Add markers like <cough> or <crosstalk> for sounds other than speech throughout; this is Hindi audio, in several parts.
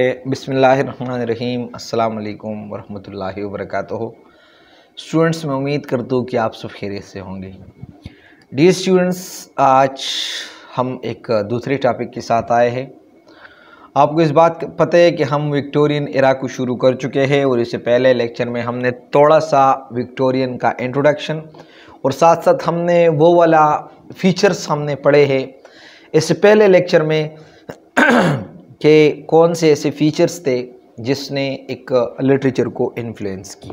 बिसमीम अल्लाम वरहमल वर्क स्टूडेंट्स मैं उम्मीद करता हूँ कि आप सब खैरियत से होंगे डी स्टूडेंट्स आज हम एक दूसरे टॉपिक के साथ आए हैं आपको इस बात पता है कि हम विक्टोरियन इरा को शुरू कर चुके हैं और इससे पहले लेक्चर में हमने थोड़ा सा विक्टोरियन का इंट्रोडक्शन और साथ साथ हमने वो वाला फीचर्स हमने पढ़े हैं इससे पहले लेक्चर में <clears throat> कि कौन से ऐसे फीचर्स थे जिसने एक लिटरेचर को इन्फ्लुएंस की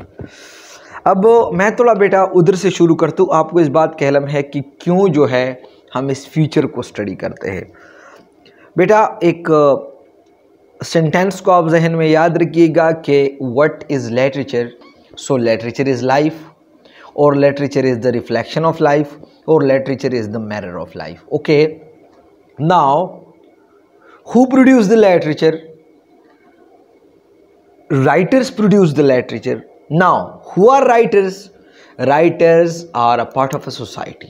अब मैं थोड़ा बेटा उधर से शुरू करता हूँ आपको इस बात कहलम है कि क्यों जो है हम इस फीचर को स्टडी करते हैं बेटा एक सेंटेंस को आप जहन में याद रखिएगा कि what is literature so literature is life और literature is the reflection of life और literature is the mirror of life okay now who produce the literature writers produce the literature now who are writers writers are a part of a society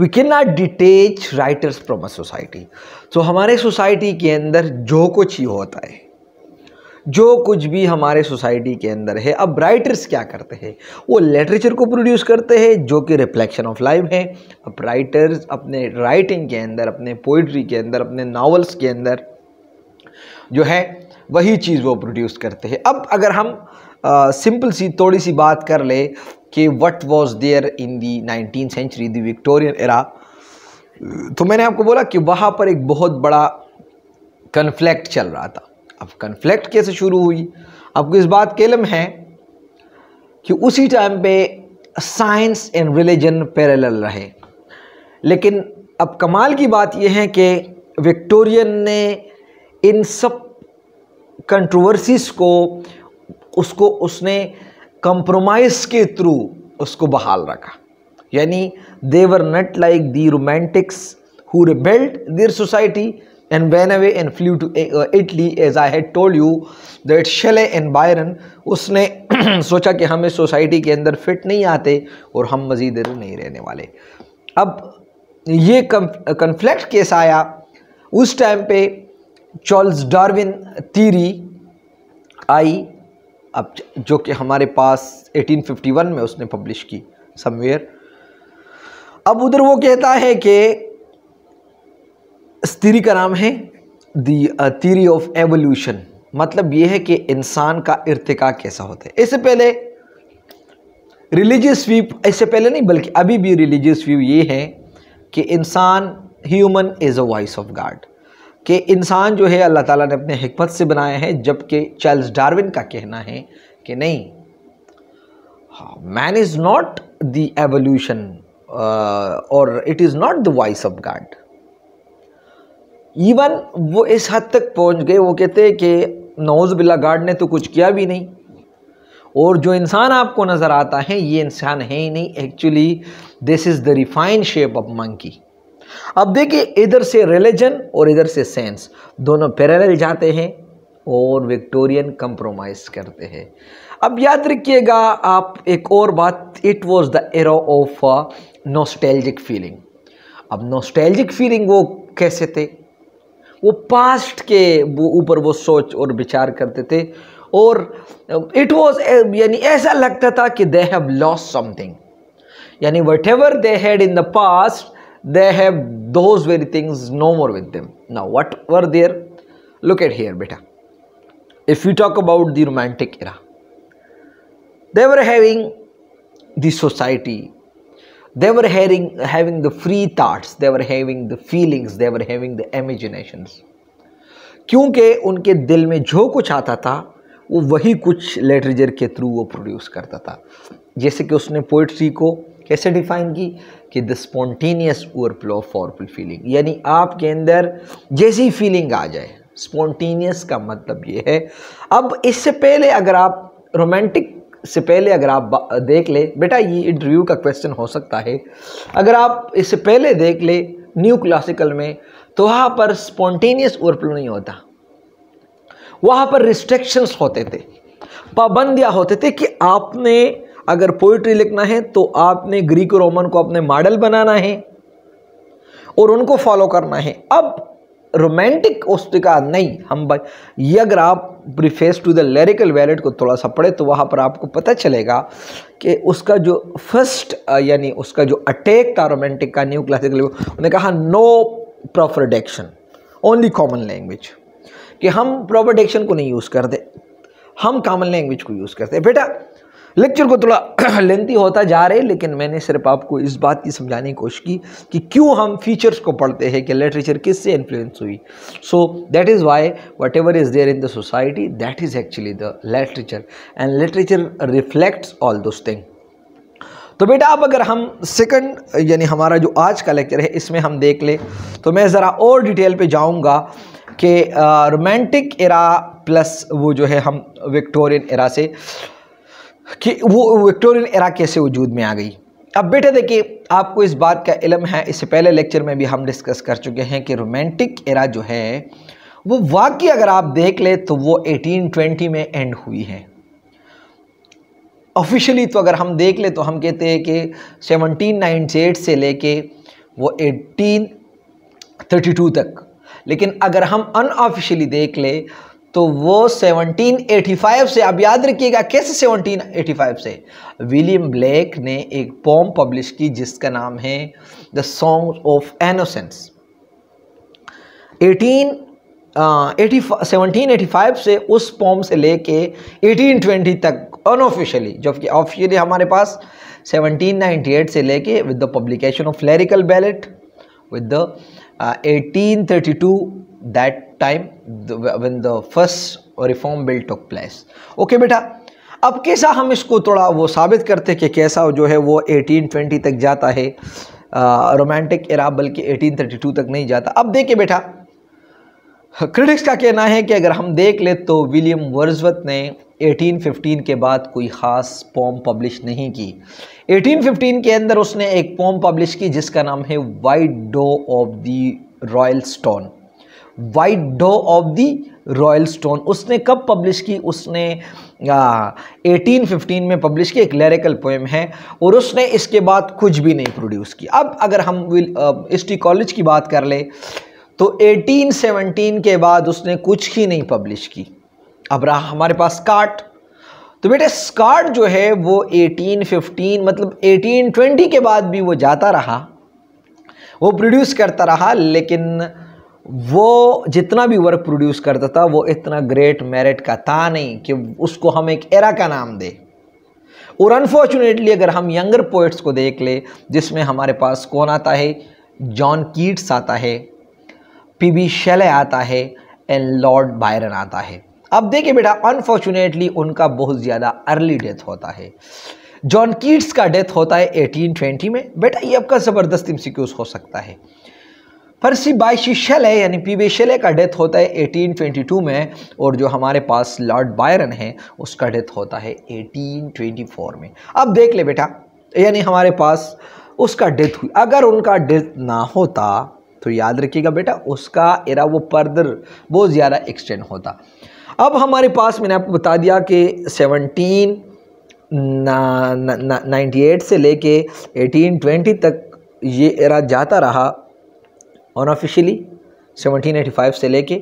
we can not detach writers from a society so हमारे सोसाइटी के अंदर जो कुछ ही होता है जो कुछ भी हमारे सोसाइटी के अंदर है अब राइटर्स क्या करते हैं वो लिटरेचर को प्रोड्यूस करते हैं जो कि रिफ्लेक्शन ऑफ लाइफ है अब राइटर्स अपने राइटिंग के अंदर अपने पोइट्री के अंदर अपने नावल्स के अंदर जो है वही चीज़ वो प्रोड्यूस करते हैं अब अगर हम सिंपल सी थोड़ी सी बात कर ले कि what was there in the nineteen century the Victorian era तो मैंने आपको बोला कि वहाँ पर एक बहुत बड़ा कन्फ्लैक्ट चल रहा था अब कन्फ्लिक्ट कैसे शुरू हुई आपको इस बात के इलम है कि उसी टाइम पे साइंस एंड रिलीजन पैरेलल रहे लेकिन अब कमाल की बात यह है कि विक्टोरियन ने इन सब कंट्रोवर्सीज को उसको उसने कंप्रोमाइज़ के थ्रू उसको बहाल रखा यानी they were not like the romantics who rebuild their society and went away and flew to eh, uh, Italy as I had told you that Shelley and Byron उसने <clears throat> सोचा कि हमें इस सोसाइटी के अंदर फिट नहीं आते और हम मज़ीद नहीं रहने वाले अब ये कन्फ्लिक्ट केस आया उस टाइम पे चार्ल्स डार्विन थीरी आई अब जो कि हमारे पास 1851 में उसने पब्लिश की समवेयर अब उधर वो कहता है कि इस का नाम है दी थीरी ऑफ एवोल्यूशन मतलब ये है कि इंसान का इरतका कैसा होता है इससे पहले रिलीजियस व्यू इससे पहले नहीं बल्कि अभी भी रिलीजियस व्यू ये है कि इंसान human is a voice of God कि इंसान जो है अल्लाह ताला ने अपने हमत से बनाया है जबकि चार्ल्स डार्विन का कहना है कि नहीं man is not the evolution और it is not the voice of God even वो इस हद तक पहुंच गए वो कहते हैं कि नौज़ बिल्ला गार्ड ने तो कुछ किया भी नहीं और जो इंसान आपको नज़र आता है ये इंसान है ही नहीं actually this is the refine shape of monkey अब देखिए इधर से रिलीजन और इधर से सेंस दोनों पैरेलल जाते हैं और विक्टोरियन कंप्रोमाइज़ करते हैं अब याद रखिएगा आप एक और बात it was the era of nostalgic feeling अब नोस्टैल्जिक फीलिंग वो कैसे थे वो पास्ट के ऊपर वो सोच और विचार करते थे और इट um, वॉज um, यानी ऐसा लगता था कि दे हैव लॉस समथिंग यानी whatever they had in the past they have those very things no more with them now what were there look at here बेटा if you talk about the romantic era they were having the they were having, having the free thoughts they were having the feelings they were having the imaginations क्योंकि उनके दिल में जो कुछ आता था वो वही कुछ लिटरेचर के थ्रू वो प्रोड्यूस करता था जैसे कि उसने पोइट्री को कैसे डिफाइन की कि the spontaneous overflow of powerful feeling यानी आपके अंदर जैसी फीलिंग आ जाए स्पॉन्टेनियस का मतलब ये है अब इससे पहले अगर आप रोमांटिक से पहले अगर आप देख ले बेटा ये इंटरव्यू का क्वेश्चन हो सकता है अगर आप इससे पहले देख ले न्यू क्लासिकल में तो वहाँ पर स्पॉन्टेनियस ओवरफ्लो नहीं होता वहाँ पर रिस्ट्रिक्शंस होते थे पाबंदियाँ होते थे कि आपने अगर पोइट्री लिखना है तो आपने ग्रीक रोमन को अपने मॉडल बनाना है और उनको फॉलो करना है अब रोमांटिक उसने नहीं हम भाई ये अगर आप preface to the lyrical ballad को थोड़ा सा पढ़े तो वहाँ पर आपको पता चलेगा कि उसका जो फर्स्ट यानी उसका जो अटैक था रोमांटिक का न्यू क्लासिकल उन्होंने कहा no proper diction only common language कि हम प्रॉपर डेक्शन को नहीं यूज़ करते हम कॉमन लैंग्वेज को यूज़ करते बेटा लेक्चर को थोड़ा लेंथी <clears throat> होता जा रहे लेकिन मैंने सिर्फ आपको इस बात की समझाने की कोशिश की कि क्यों हम फीचर्स को पढ़ते हैं कि लिटरेचर किससे इन्फ्लुएंस हुई so that is why whatever is there in the society that is actually the literature and literature reflects all those thing तो बेटा अब अगर हम सेकंड यानी हमारा जो आज का लेक्चर है इसमें हम देख ले तो मैं ज़रा और डिटेल पे जाऊँगा कि रोमांटिक एरा प्लस वो जो है हम विक्टोरियन एरा से कि वो विक्टोरियन एरा कैसे वजूद में आ गई अब बेटे देखिए आपको इस बात का इलम है इससे पहले लेक्चर में भी हम डिस्कस कर चुके हैं कि रोमांटिक एरा जो है वो वाकई अगर आप देख ले तो वो 1820 में एंड हुई है ऑफिशियली तो अगर हम देख ले तो हम कहते हैं कि 1798 से लेके वो 1832 तक लेकिन अगर हम अनऑफिशियली देख ले तो वो 1785 से अब याद रखिएगा कैसे 1785 से विलियम ब्लैक ने एक पॉम पब्लिश की जिसका नाम है the song of innocence 18 eighty से उस पॉम से लेके एटीन ट्वेंटी तक अनऑफिशियली जबकि ऑफिशियली हमारे पास सेवनटीन एट से लेके with the publication of lyrical ballad with the eighteen thirty two that time when the first reform bill took place okay बेटा अब कैसा हम इसको थोड़ा वो साबित करते कि कैसा जो है वो 1820 तक जाता है रोमांटिक इरा बल्कि 1832 तक नहीं जाता अब देखिए बेटा क्रिटिक्स का कहना है कि अगर हम देख ले तो विलियम वर्जवत ने 1815 के बाद कोई ख़ास पॉम पब्लिश नहीं की 1815 के अंदर उसने एक पॉम पब्लिश की जिसका नाम है white doe of the royal stone white doe of the royal stone उसने कब पब्लिश की उसने एटीन फिफ्टीन में पब्लिश की एक लेरिकल पोएम है और उसने इसके बाद कुछ भी नहीं प्रोड्यूस किया अब अगर हम हिस्ट्री कॉलेज की बात कर ले तो 1817 के बाद उसने कुछ ही नहीं पब्लिश की अब रहा हमारे पास काट तो बेटे स्काट जो है वो 1815 मतलब 1820 के बाद भी वो जाता रहा वो प्रोड्यूस करता रहा लेकिन वो जितना भी वर्क प्रोड्यूस करता था वो इतना ग्रेट मेरिट का था नहीं कि उसको हम एक एरा का नाम दें और अनफॉर्चुनेटली अगर हम यंगर पोइट्स को देख ले जिसमें हमारे पास कौन आता है जॉन कीट्स आता है पी बी शेले आता है एंड लॉर्ड बायरन आता है अब देखिए बेटा अनफॉर्चुनेटली उनका बहुत ज़्यादा अर्ली डेथ होता है जॉन कीट्स का डेथ होता है 1820 में बेटा ये आपका ज़बरदस्त इम्सिक्यूज़ हो सकता है फरसी बायशी है यानी पीबे शले का डेथ होता है 1822 में और जो हमारे पास लॉर्ड बायरन है उसका डेथ होता है 1824 में अब देख ले बेटा यानी हमारे पास उसका डेथ हुई अगर उनका डेथ ना होता तो याद रखिएगा बेटा उसका एरा वो पर्दर बहुत ज़्यादा एक्सटेंड होता अब हमारे पास मैंने आपको बता दिया कि सेवनटीन नाइन्टी एट से लेके एटीन ट्वेंटी तक ये एरा जाता रहा अनऑफिशियली 1785 से लेके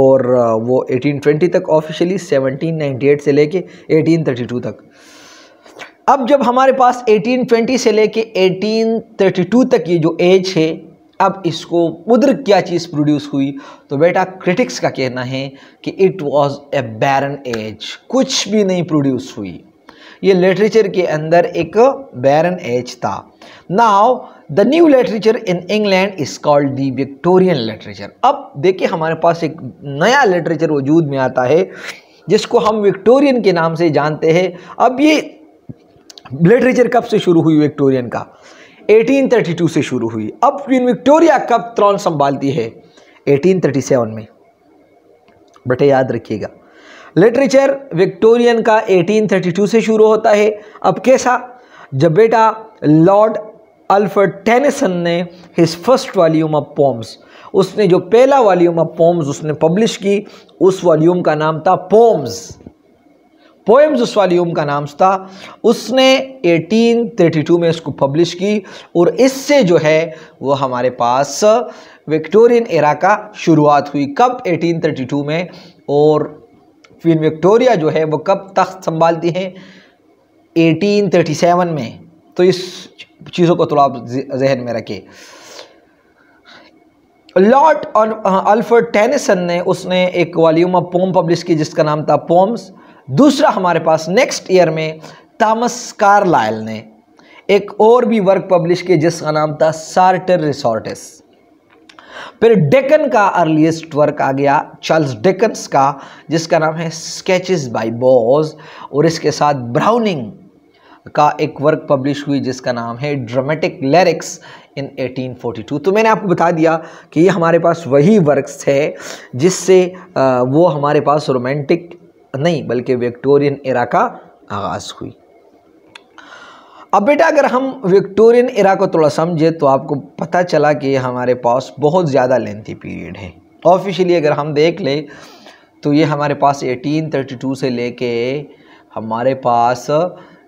और वो 1820 तक ऑफिशियली 1798 से लेके 1832 तक अब जब हमारे पास 1820 से लेके 1832 तक ये जो एज है अब इसको उधर क्या चीज़ प्रोड्यूस हुई तो बेटा क्रिटिक्स का कहना है कि it was a barren age कुछ भी नहीं प्रोड्यूस हुई ये लिटरेचर के अंदर एक बैरन एज था now the new literature in England is called the Victorian literature अब देखिए हमारे पास एक नया लिटरेचर वजूद में आता है जिसको हम विक्टोरियन के नाम से जानते हैं अब ये लिटरेचर कब से शुरू हुई विक्टोरियन का 1832 से शुरू हुई अब क्वीन विक्टोरिया कब त्रॉन संभालती है 1837 में बटे याद रखिएगा लिटरेचर विक्टोरियन का 1832 से शुरू होता है अब कैसा जब बेटा लॉर्ड अल्फर्ड टेनिसन ने his first volume of poems उसने जो पहला वॉल्यूम ऑफ पोम्स उसने पब्लिश की उस वॉल्यूम का नाम था पोम्स पोएम्स उस वॉल्यूम का नाम था उसने 1832 में इसको पब्लिश की और इससे जो है वो हमारे पास विक्टोरियन एरा का शुरुआत हुई कब 1832 में और क्वीन विक्टोरिया जो है वो कब तख्त संभालती हैं 1837 में तो इस चीज़ों को थोड़ा आप जहन में रखें लॉर्ड अल्फर्ड टेनिसन ने उसने एक वॉल्यूम ऑफ पोम पब्लिश की जिसका नाम था पोम्स दूसरा हमारे पास नेक्स्ट ईयर में तामस कार्लाइल ने एक और भी वर्क पब्लिश किया जिसका नाम था सार्टर रिसोर्टिस फिर डेकन का अर्लीस्ट वर्क आ गया चार्ल्स डेकन्स का जिसका नाम है स्केचेस बाय बॉज और इसके साथ ब्राउनिंग का एक वर्क पब्लिश हुई जिसका नाम है ड्रामेटिक लिरिक्स इन 1842 तो मैंने आपको बता दिया कि ये हमारे पास वही वर्क्स है जिससे वो हमारे पास रोमांटिक नहीं बल्कि विक्टोरियन इरा का आगाज़ हुई अब बेटा अगर हम विक्टोरियन इरा को थोड़ा समझे तो आपको पता चला कि हमारे पास बहुत ज़्यादा लेंथी पीरियड है ऑफिशियली अगर हम देख लें तो ये हमारे पास 1832 से लेके हमारे पास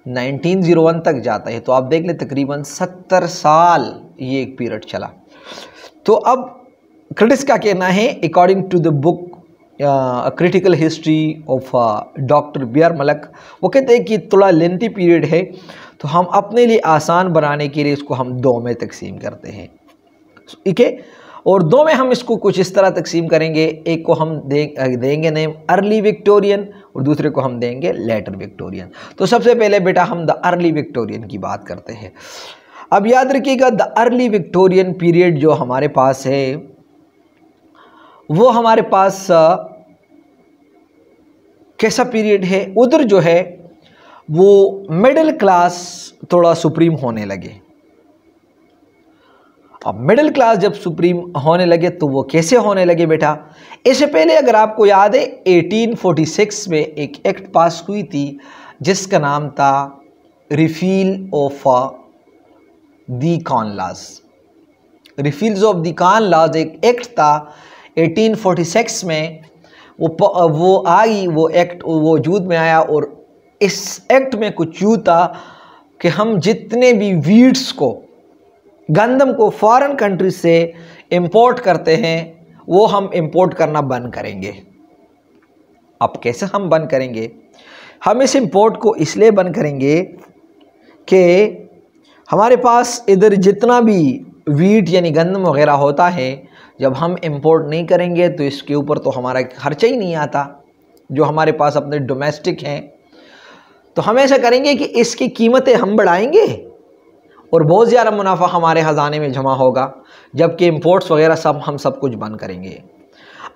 1901 तक जाता है तो आप देख लें तकरीबन 70 साल ये एक पीरियड चला तो अब क्रिटिक्स का कहना है according to the book critical history of doctor B R Malik वो कहते हैं कि थोड़ा लेंथी पीरियड है तो हम अपने लिए आसान बनाने के लिए इसको हम दो में तकसीम करते हैं ठीक है और दो में हम इसको कुछ इस तरह तकसीम करेंगे एक को हम दे, देंगे नेम अर्ली विक्टोरियन और दूसरे को हम देंगे लेटर विक्टोरियन तो सबसे पहले बेटा हम द अर्ली विक्टोरियन की बात करते हैं अब याद रखिएगा द अर्ली विक्टोरियन पीरियड जो हमारे पास है वो हमारे पास कैसा पीरियड है उधर जो है वो मिडिल क्लास थोड़ा सुप्रीम होने लगे अब मिडिल क्लास जब सुप्रीम होने लगे तो वो कैसे होने लगे बेटा इससे पहले अगर आपको याद है 1846 में एक एक्ट पास हुई थी जिसका नाम था रिफील ऑफ दी कॉन लाज रिफील्स ऑफ दी कॉन लाज एक एक्ट था 1846 में वो वो आई वो एक्ट वो वजूद में आया और इस एक्ट में कुछ यूँ था कि हम जितने भी वीड्स को गंदम को फॉरेन कंट्री से इंपोर्ट करते हैं वो हम इंपोर्ट करना बंद करेंगे अब कैसे हम बंद करेंगे हम इस इंपोर्ट को इसलिए बंद करेंगे कि हमारे पास इधर जितना भी वीट यानी गंदम वगैरह होता है जब हम इंपोर्ट नहीं करेंगे तो इसके ऊपर तो हमारा खर्चा ही नहीं आता जो हमारे पास अपने डोमेस्टिक हैं तो हम ऐसा करेंगे कि इसकी कीमतें हम बढ़ाएंगे और बहुत ज़्यादा मुनाफा हमारे ख़जाने में जमा होगा जबकि इम्पोर्ट्स वगैरह सब हम सब कुछ बंद करेंगे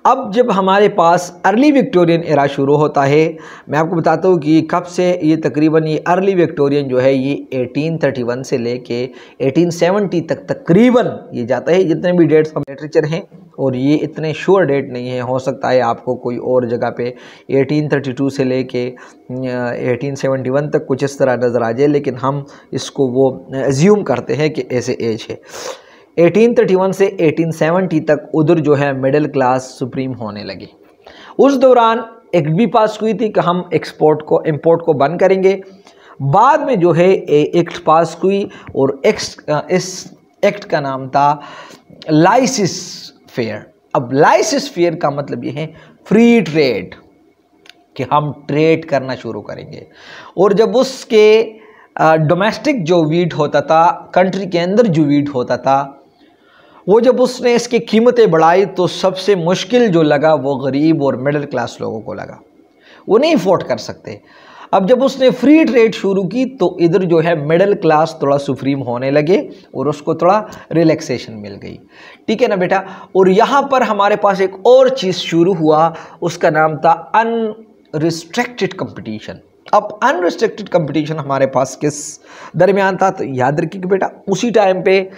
अब जब हमारे पास अर्ली विक्टोरियन एरा शुरू होता है मैं आपको बताता हूँ कि कब से ये तकरीबन ये अर्ली विक्टोरियन जो है ये 1831 से लेके 1870 तक तकरीबन ये जाता है जितने भी डेट्स हम लिटरेचर हैं और ये इतने श्योर डेट नहीं है हो सकता है आपको कोई और जगह पे 1832 से लेके 1871 तक कुछ इस तरह नज़र आ जाए लेकिन हम इसको वो एज्यूम करते हैं कि ऐसे एज है 1831 से 1870 तक उधर जो है मिडिल क्लास सुप्रीम होने लगी उस दौरान एक भी पास हुई थी कि हम एक्सपोर्ट को इंपोर्ट को बंद करेंगे बाद में जो है एक्ट पास हुई और एक्स इस एक्ट का नाम था लाइसिस फेयर अब लाइसिस फेयर का मतलब ये है फ्री ट्रेड कि हम ट्रेड करना शुरू करेंगे और जब उसके डोमेस्टिक जो वीट होता था कंट्री के अंदर जो वीट होता था वो जब उसने इसकी कीमतें बढ़ाई तो सबसे मुश्किल जो लगा वो गरीब और मिडिल क्लास लोगों को लगा वो नहीं अफोर्ड कर सकते अब जब उसने फ्री ट्रेड शुरू की तो इधर जो है मिडिल क्लास थोड़ा सुप्रीम होने लगे और उसको थोड़ा रिलैक्सेशन मिल गई ठीक है ना बेटा और यहाँ पर हमारे पास एक और चीज़ शुरू हुआ उसका नाम था अनरिस्ट्रिक्टेड कंपटीशन अब अनरिस्ट्रिक्टेड कंपटीशन हमारे पास किस दरमियान था तो याद रखिए कि बेटा उसी टाइम पर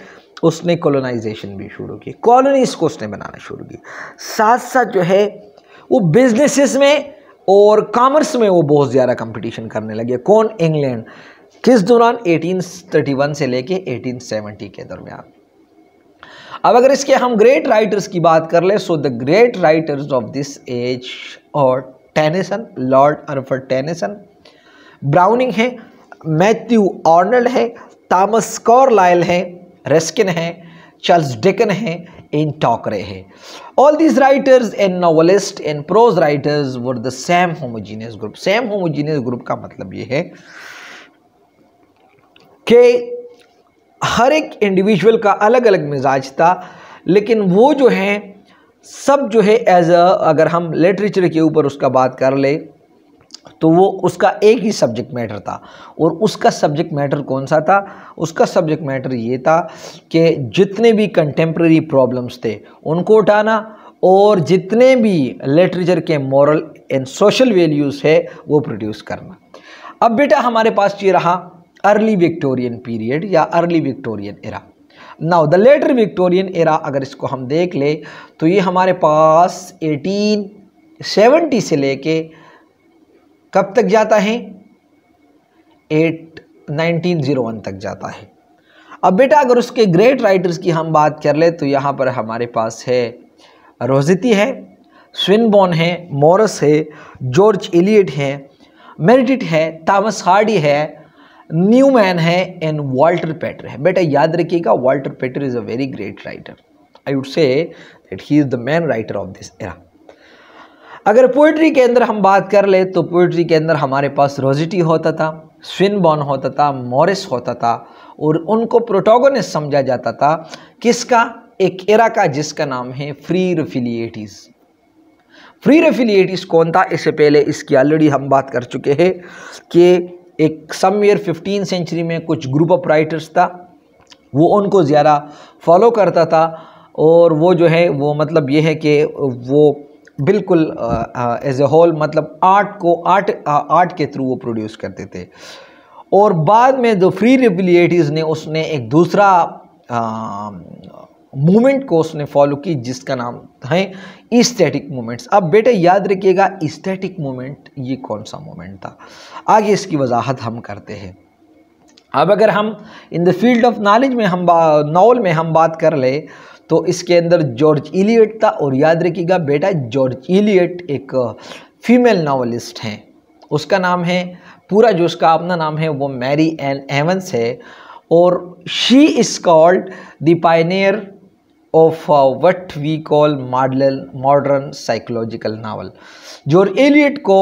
उसने कॉलोनाइजेशन भी शुरू की कॉलोनीज को उसने बनाना शुरू की साथ साथ जो है वो बिजनेसेस में और कामर्स में वो बहुत ज़्यादा कंपटीशन करने लगे कौन इंग्लैंड किस दौरान 1831 से लेके 1870 के दरमियान अब अगर इसके हम ग्रेट राइटर्स की बात कर ले so the great writers of this age और Tennyson Lord Alfred Tennyson Browning है मैथ्यू ऑर्नल्ड है कॉर लाइल है रेस्किन हैं चार्ल्स डिकन हैं इन टॉकरे हैं all these writers and novelist and prose writers were the same homogeneous group same homogeneous group का मतलब ये है कि हर एक इंडिविजुअल का अलग अलग मिजाज था लेकिन वो जो हैं सब जो है एज अ अगर हम लिटरेचर के ऊपर उसका बात कर ले तो वो उसका एक ही सब्जेक्ट मैटर था और उसका सब्जेक्ट मैटर कौन सा था उसका सब्जेक्ट मैटर ये था कि जितने भी कंटेम्प्रेरी प्रॉब्लम्स थे उनको उठाना और जितने भी लिटरेचर के मॉरल एंड सोशल वैल्यूज़ है वो प्रोड्यूस करना अब बेटा हमारे पास ये रहा अर्ली विक्टोरियन पीरियड या early Victorian era now the later Victorian era अगर इसको हम देख ले तो ये हमारे पास एटीन सेवेंटी से लेके कब तक जाता है एट नाइनटीन ज़ीरो वन तक जाता है अब बेटा अगर उसके ग्रेट राइटर्स की हम बात कर ले तो यहाँ पर हमारे पास है रोजिती है स्विनबॉर्न है मॉरस है जॉर्ज एलियट है मेरिटिट है तामस हार्डी है न्यूमैन है एंड वाल्टर पेटर है बेटा याद रखिएगा Walter Pater is a very great writer I would say that he is the main writer of this era अगर पोइट्री के अंदर हम बात कर ले तो पोइट्री के अंदर हमारे पास रोजिटी होता था स्विनबॉन होता था मॉरिस होता था और उनको प्रोटोगोनिस्ट समझा जाता था किसका एक एरा का जिसका नाम है फ्री रफिलियटिस फ्री रफिलियटिस कौन था इससे पहले इसकी ऑलरेडी हम बात कर चुके हैं कि एक सम ईयर फिफ्टीन सेंचुरी में कुछ ग्रुप ऑफ राइटर्स था वो उनको ज़्यादा फॉलो करता था और वो जो है वो मतलब ये है कि वो बिल्कुल एज ए होल मतलब आर्ट को आर्ट आर्ट के थ्रू वो प्रोड्यूस करते थे और बाद में जो फ्री रिबिलिएटीज़ ने उसने एक दूसरा मूवमेंट को उसने फॉलो की जिसका नाम है इस्थेटिक मूवमेंट्स अब बेटे याद रखिएगा इस्थेटिक मूवमेंट ये कौन सा मूवमेंट था आगे इसकी वजाहत हम करते हैं अब अगर हम in the field of knowledge में हम नावल में हम बात कर ले तो इसके अंदर जॉर्ज इलियट था और याद रखिएगा बेटा जॉर्ज इलियट एक फीमेल नावलिस्ट हैं उसका नाम है पूरा जो उसका अपना नाम है वो मैरी एन एवंस है और she is called the pioneer of what we call model modern psychological novel George Eliot को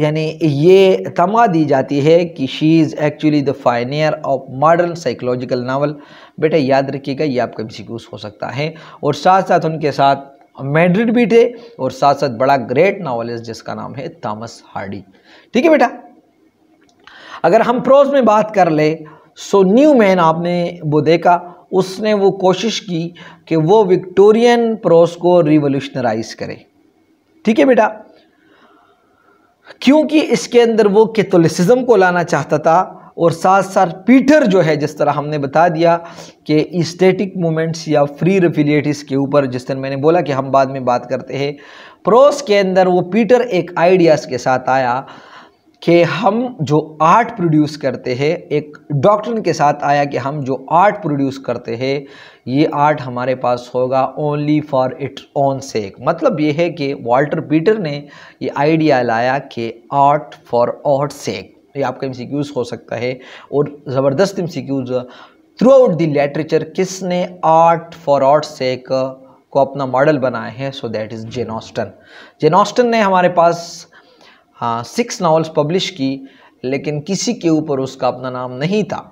यानी ये तमा दी जाती है कि she is actually the pioneer of modern psychological novel बेटा याद रखिएगा ये आपका सिक्यूज हो सकता है और साथ साथ उनके साथ मैड्रिड भी थे और साथ साथ बड़ा ग्रेट नावलिस्ट जिसका नाम है थॉमस हार्डी ठीक है बेटा अगर हम प्रोज में बात कर ले सो न्यू मैन आपने वो देखा उसने वो कोशिश की कि वो विक्टोरियन प्रोस को रिवोल्यूशनराइज करे ठीक है बेटा क्योंकि इसके अंदर वो कैथोलिसिज्म को लाना चाहता था और साथ साथ पीटर जो है जिस तरह हमने बता दिया कि स्टेटिक मोमेंट्स या फ्री रेफिलेटिस के ऊपर जिस तरह मैंने बोला कि हम बाद में बात करते हैं प्रोस के अंदर वो पीटर एक आइडियाज़ के साथ आया कि हम जो आर्ट प्रोड्यूस करते हैं एक डॉक्टर के साथ आया कि हम जो आर्ट प्रोड्यूस करते हैं ये आर्ट हमारे पास होगा only for it own sake मतलब ये है कि वाल्टर पीटर ने ये आइडिया लाया कि आर्ट फॉर ऑट सेक ये आपका एम हो सकता है और ज़बरदस्त aim throughout the literature किसने आर्ट फॉर आर्ट से एक को अपना मॉडल बनाया है so that is Jane Austen Jane Austen ने हमारे पास हाँ सिक्स नावल्स पब्लिश की लेकिन किसी के ऊपर उसका अपना नाम नहीं था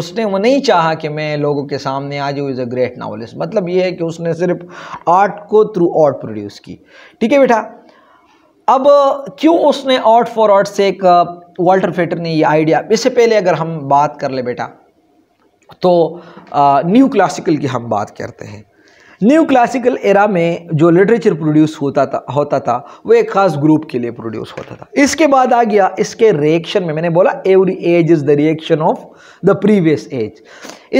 उसने वो नहीं चाहा कि मैं लोगों के सामने आ जाऊँ इज़ अ ग्रेट नावलिस्ट मतलब ये है कि उसने सिर्फ आर्ट को थ्रू आर्ट प्रोड्यूस की ठीक है बेटा अब क्यों उसने आर्ट फॉर आर्ट से एक तो वाल्टर फेटर ने ये आइडिया इससे पहले अगर हम बात कर ले बेटा तो न्यू क्लासिकल की हम बात करते हैं न्यू क्लासिकल एरा में जो लिटरेचर प्रोड्यूस होता था होता था वो एक खास ग्रुप के लिए प्रोड्यूस होता था इसके बाद आ गया इसके रिएक्शन में मैंने बोला every age is the reaction of the previous age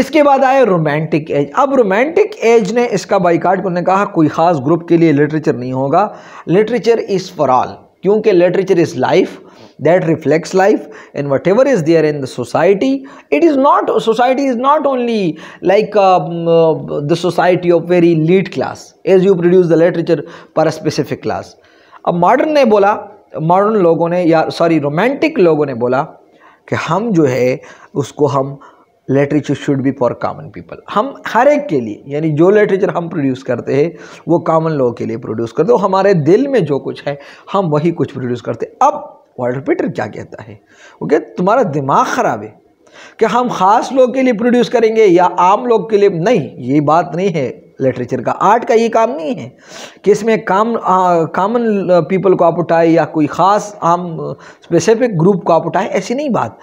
इसके बाद आया रोमांटिक एज अब रोमांटिक एज ने इसका बाइकाट करने कहा कोई ख़ास ग्रुप के लिए लिटरेचर नहीं होगा लिटरेचर इज़ फॉर ऑल क्योंकि literature is life that reflects life and whatever is there in the society it is not society is not only like um, uh, the society of very elite class as you produce the literature for a specific class a modern ne bola modern लोगों ne ya sorry romantic लोगों ne bola ki hum jo hai usko hum literature should be for common people हम हर एक के लिए यानी जो लिटरेचर हम प्रोड्यूस करते हैं वो कॉमन लोगों के लिए प्रोड्यूस करते हैं हमारे दिल में जो कुछ है हम वही कुछ प्रोड्यूस करते हैं अब पीटर क्या कहता है ओके तुम्हारा दिमाग ख़राब है कि हम ख़ास लोग के लिए प्रोड्यूस करेंगे या आम लोग के लिए नहीं ये बात नहीं है लिटरेचर का आर्ट का ये काम नहीं है कि इसमें काम कामन पीपल को आप उठाए या कोई ख़ास आम स्पेसिफिक ग्रुप को आप उठाए ऐसी नहीं बात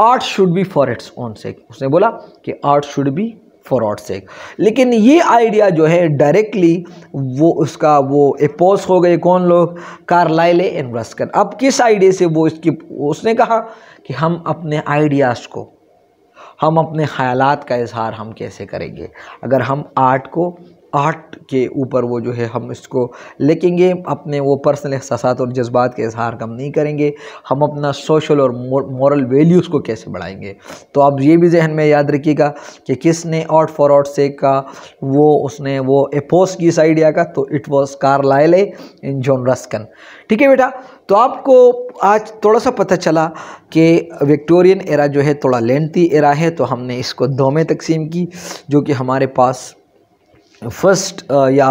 art should be for its own से उसने बोला कि art should be for art sake लेकिन ये आइडिया जो है डायरेक्टली वो उसका वो एपोस हो गए कौन लोग कार्लाइले एंड रस्कन अब किस आइडिया से वो इसकी उसने कहा कि हम अपने आइडियाज़ को हम अपने ख्याल का इजहार हम कैसे करेंगे अगर हम आर्ट को आर्ट के ऊपर वो जो है हम इसको लिखेंगे अपने वो पर्सनल एहसास और जज्बात के इजहार कम नहीं करेंगे हम अपना सोशल और मॉरल वैल्यूज़ को कैसे बढ़ाएंगे तो आप ये भी जहन में याद रखिएगा कि किसने आर्ट फॉर आर्ट से का वो उसने वो एपोस की इस आइडिया का तो इट वॉज कार लाइले इन जॉन रस्कन ठीक है बेटा तो आपको आज थोड़ा सा पता चला कि विक्टोरियन एरा जो है थोड़ा लेंथी एरा है तो हमने इसको दो में तकसीम की जो कि हमारे पास फर्स्ट या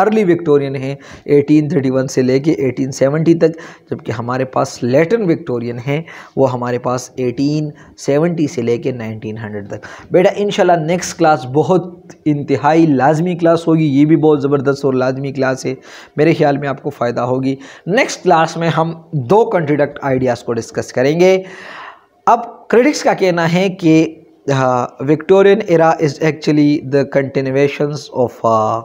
अर्ली विक्टोरियन है 1831 से लेके 1870 तक जबकि हमारे पास लेटन विक्टोरियन है वो हमारे पास 1870 से लेके 1900 तक बेटा इन नेक्स्ट क्लास बहुत इंतहाई लाजमी क्लास होगी ये भी बहुत ज़बरदस्त और लाजमी क्लास है मेरे ख्याल में आपको फ़ायदा होगी नेक्स्ट क्लास में हम दो कंट्रीडक्ट आइडियाज़ को डिस्कस करेंगे अब क्रिटिक्स का कहना है कि uh, Victorian era is actually the continuations of uh,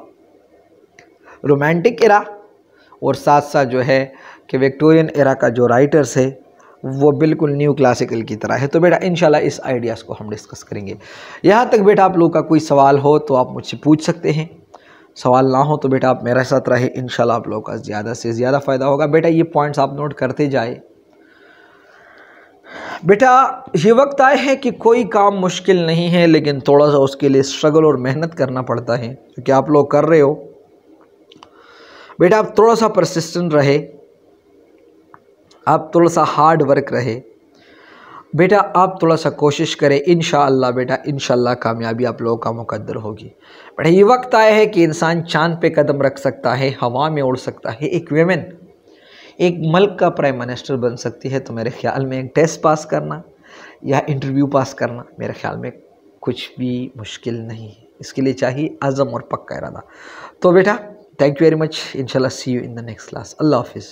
romantic era और साथ साथ जो है कि विक्टोरियन एरा का जो राइटर्स है वो बिल्कुल न्यू क्लासिकल की तरह है तो बेटा इन इस आइडियाज़ को हम डिस्कस करेंगे यहाँ तक बेटा आप लोग का कोई सवाल हो तो आप मुझसे पूछ सकते हैं सवाल ना हो तो बेटा आप मेरे साथ रहे इन आप लोगों का ज़्यादा से ज़्यादा फ़ायदा होगा बेटा ये पॉइंट्स आप नोट करते जाए बेटा ये वक्त आए हैं कि कोई काम मुश्किल नहीं है लेकिन थोड़ा सा उसके लिए स्ट्रगल और मेहनत करना पड़ता है क्योंकि आप लोग कर रहे हो बेटा आप थोड़ा सा परसिस्टेंट रहे आप थोड़ा सा हार्ड वर्क रहे बेटा आप थोड़ा सा कोशिश करें इन बेटा इन कामयाबी आप लोगों का मुकद्र होगी बेटा ये वक्त आया है कि इंसान चांद पे कदम रख सकता है हवा में उड़ सकता है एक वेमेन एक मल्क का प्राइम मिनिस्टर बन सकती है तो मेरे ख्याल में एक टेस्ट पास करना या इंटरव्यू पास करना मेरे ख्याल में कुछ भी मुश्किल नहीं है इसके लिए चाहिए आज़म और पक्का इरादा तो बेटा थैंक यू वेरी मच इंशाल्लाह see you in the next class अल्लाह हाफिज़